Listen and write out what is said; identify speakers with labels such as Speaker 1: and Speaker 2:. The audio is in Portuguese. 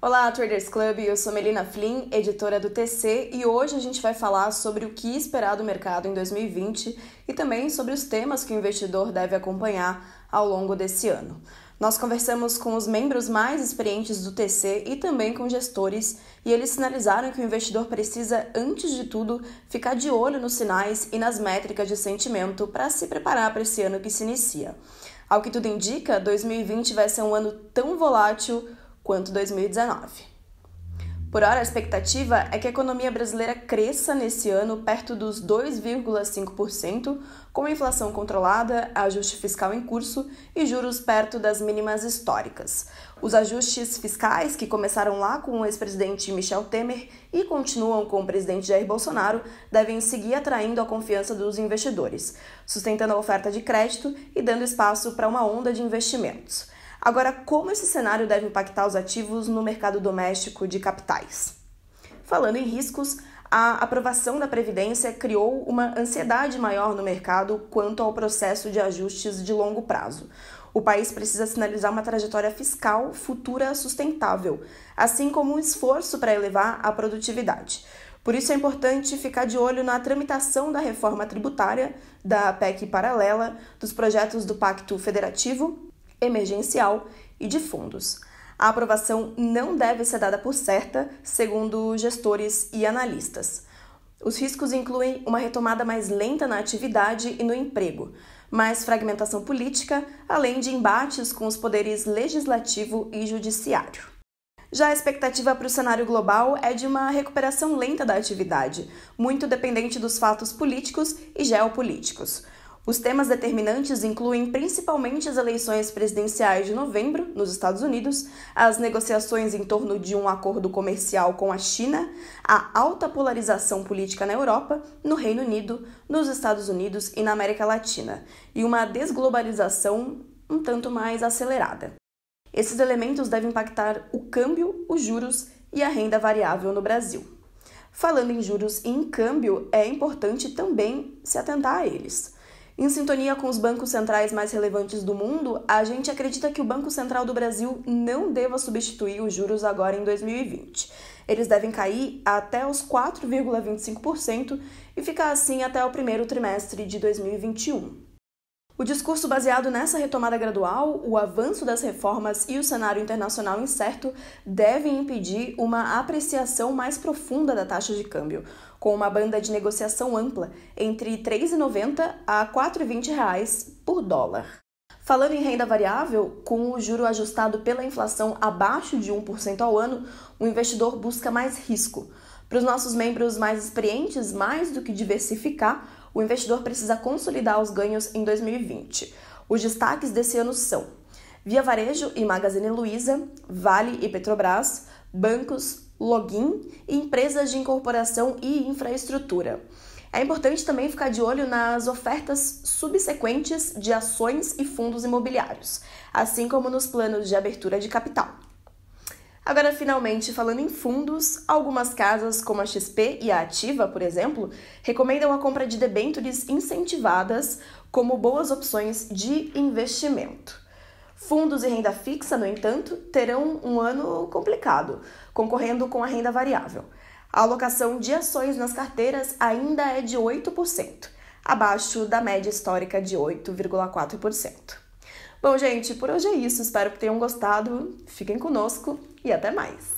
Speaker 1: Olá, Traders Club. Eu sou Melina Flynn, editora do TC, e hoje a gente vai falar sobre o que esperar do mercado em 2020 e também sobre os temas que o investidor deve acompanhar ao longo desse ano. Nós conversamos com os membros mais experientes do TC e também com gestores, e eles sinalizaram que o investidor precisa, antes de tudo, ficar de olho nos sinais e nas métricas de sentimento para se preparar para esse ano que se inicia. Ao que tudo indica, 2020 vai ser um ano tão volátil quanto 2019. Por hora, a expectativa é que a economia brasileira cresça nesse ano perto dos 2,5%, com inflação controlada, ajuste fiscal em curso e juros perto das mínimas históricas. Os ajustes fiscais, que começaram lá com o ex-presidente Michel Temer e continuam com o presidente Jair Bolsonaro, devem seguir atraindo a confiança dos investidores, sustentando a oferta de crédito e dando espaço para uma onda de investimentos. Agora, como esse cenário deve impactar os ativos no mercado doméstico de capitais? Falando em riscos, a aprovação da Previdência criou uma ansiedade maior no mercado quanto ao processo de ajustes de longo prazo. O país precisa sinalizar uma trajetória fiscal futura sustentável, assim como um esforço para elevar a produtividade. Por isso é importante ficar de olho na tramitação da reforma tributária, da PEC paralela, dos projetos do Pacto Federativo emergencial e de fundos. A aprovação não deve ser dada por certa, segundo gestores e analistas. Os riscos incluem uma retomada mais lenta na atividade e no emprego, mais fragmentação política, além de embates com os poderes legislativo e judiciário. Já a expectativa para o cenário global é de uma recuperação lenta da atividade, muito dependente dos fatos políticos e geopolíticos. Os temas determinantes incluem principalmente as eleições presidenciais de novembro nos Estados Unidos, as negociações em torno de um acordo comercial com a China, a alta polarização política na Europa, no Reino Unido, nos Estados Unidos e na América Latina, e uma desglobalização um tanto mais acelerada. Esses elementos devem impactar o câmbio, os juros e a renda variável no Brasil. Falando em juros e em câmbio, é importante também se atentar a eles. Em sintonia com os bancos centrais mais relevantes do mundo, a gente acredita que o Banco Central do Brasil não deva substituir os juros agora em 2020. Eles devem cair até os 4,25% e ficar assim até o primeiro trimestre de 2021. O discurso baseado nessa retomada gradual, o avanço das reformas e o cenário internacional incerto devem impedir uma apreciação mais profunda da taxa de câmbio, com uma banda de negociação ampla entre R$ 3,90 a R$ 4,20 por dólar. Falando em renda variável, com o juro ajustado pela inflação abaixo de 1% ao ano, o investidor busca mais risco. Para os nossos membros mais experientes, mais do que diversificar, o investidor precisa consolidar os ganhos em 2020. Os destaques desse ano são Via Varejo e Magazine Luiza, Vale e Petrobras, bancos, login e empresas de incorporação e infraestrutura. É importante também ficar de olho nas ofertas subsequentes de ações e fundos imobiliários, assim como nos planos de abertura de capital. Agora, finalmente, falando em fundos, algumas casas, como a XP e a Ativa, por exemplo, recomendam a compra de debêntures incentivadas como boas opções de investimento. Fundos e renda fixa, no entanto, terão um ano complicado, concorrendo com a renda variável. A alocação de ações nas carteiras ainda é de 8%, abaixo da média histórica de 8,4%. Bom, gente, por hoje é isso. Espero que tenham gostado. Fiquem conosco e até mais!